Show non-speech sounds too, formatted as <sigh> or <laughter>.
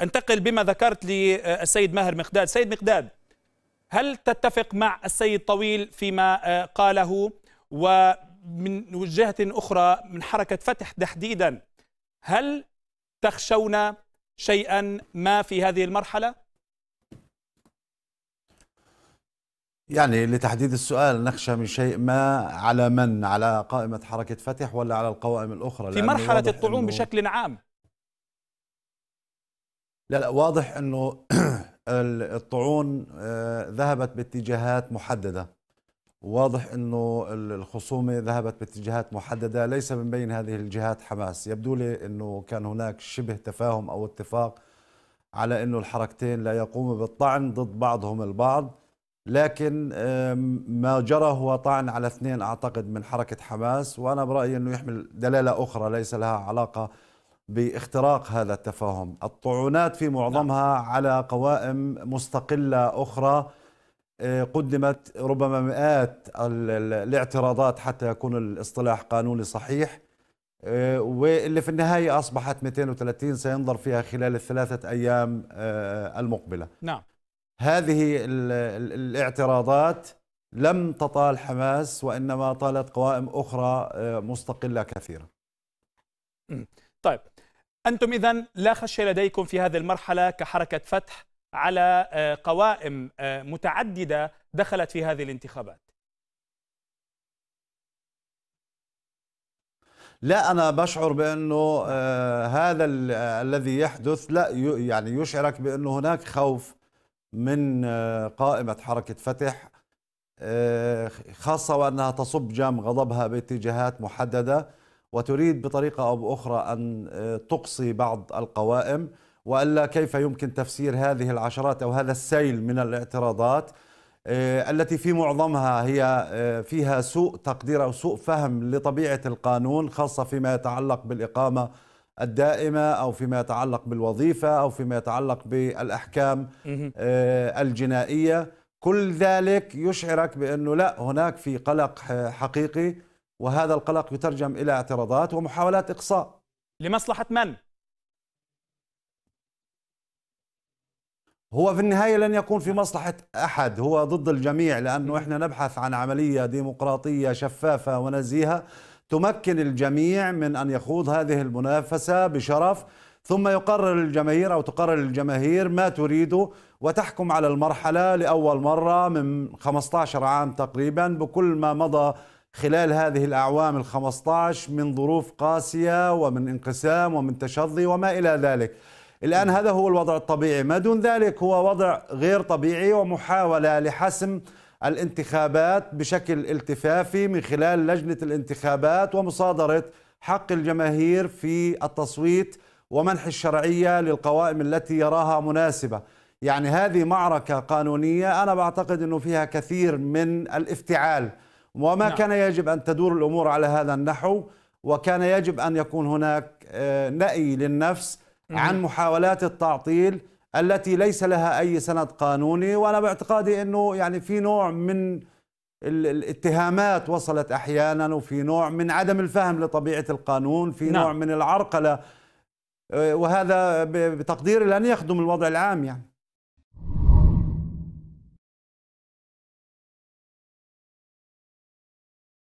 انتقل بما ذكرت للسيد آه، ماهر مقداد سيد مقداد هل تتفق مع السيد طويل فيما آه، قاله ومن وجهة أخرى من حركة فتح تحديدا هل تخشون شيئا ما في هذه المرحلة؟ يعني لتحديد السؤال نخشى من شيء ما على من على قائمة حركة فتح ولا على القوائم الأخرى في مرحلة الطعون بشكل عام لا لا واضح انه <clears throat> الطعون آه، ذهبت باتجاهات محدده واضح انه الخصومه ذهبت باتجاهات محدده ليس من بين هذه الجهات حماس يبدو لي انه كان هناك شبه تفاهم او اتفاق على انه الحركتين لا يقوموا بالطعن ضد بعضهم البعض لكن ما جرى هو طعن على اثنين اعتقد من حركه حماس وانا برايي انه يحمل دلاله اخرى ليس لها علاقه باختراق هذا التفاهم الطعونات في معظمها نعم. على قوائم مستقلة أخرى آه، قدمت ربما مئات الاعتراضات حتى يكون الاصطلاح قانوني صحيح آه، واللي في النهاية أصبحت 230 سينظر فيها خلال الثلاثة أيام آه، المقبلة نعم هذه الاعتراضات لم تطال حماس وإنما طالت قوائم أخرى مستقلة كثيرة طيب أنتم إذا لا خشية لديكم في هذه المرحلة كحركة فتح على آه، قوائم آه، متعددة دخلت في هذه الانتخابات لا انا بشعر بانه آه، هذا الذي يحدث لا يعني يشعرك بانه هناك خوف من قائمه حركه فتح خاصه وانها تصب جام غضبها باتجاهات محدده وتريد بطريقة أو بأخرى أن آه، تقصي بعض القوائم وإلا كيف يمكن تفسير هذه العشرات أو هذا السيل من الاعتراضات آه، التي في معظمها هي آه، فيها سوء تقدير أو سوء فهم لطبيعة القانون خاصة فيما يتعلق بالإقامة الدائمة أو فيما يتعلق بالوظيفة أو فيما يتعلق بالأحكام الجنائية كل ذلك يشعرك بأنه لا هناك في قلق حقيقي وهذا القلق يترجم إلى اعتراضات ومحاولات إقصاء لمصلحة من؟ هو في النهاية لن يكون في مصلحة أحد هو ضد الجميع لأنه إحنا نبحث عن عملية ديمقراطية شفافة ونزيهة تمكن الجميع من أن يخوض هذه المنافسة بشرف ثم يقرر الجماهير أو تقرر الجماهير ما تريده وتحكم على المرحلة لأول مرة من 15 عام تقريبا بكل ما مضى خلال هذه الأعوام ال15 من ظروف قاسية ومن انقسام ومن تشظي وما إلى ذلك الآن هذا هو الوضع الطبيعي ما دون ذلك هو وضع غير طبيعي ومحاولة لحسم الانتخابات بشكل التفافي من خلال لجنة الانتخابات ومصادرة حق الجماهير في التصويت ومنح الشرعية للقوائم التي يراها مناسبة يعني هذه معركة قانونية أنا بعتقد أنه فيها كثير من الافتعال وما نعم. كان يجب أن تدور الأمور على هذا النحو وكان يجب أن يكون هناك آه، نأي للنفس نعم. عن محاولات التعطيل التي ليس لها أي سند قانوني وأنا باعتقادي أنه يعني في نوع من الاتهامات وصلت أحيانا وفي نوع من عدم الفهم لطبيعة القانون في نعم. نوع من العرقلة آه، وهذا بتقديري لن يخدم الوضع العام يعني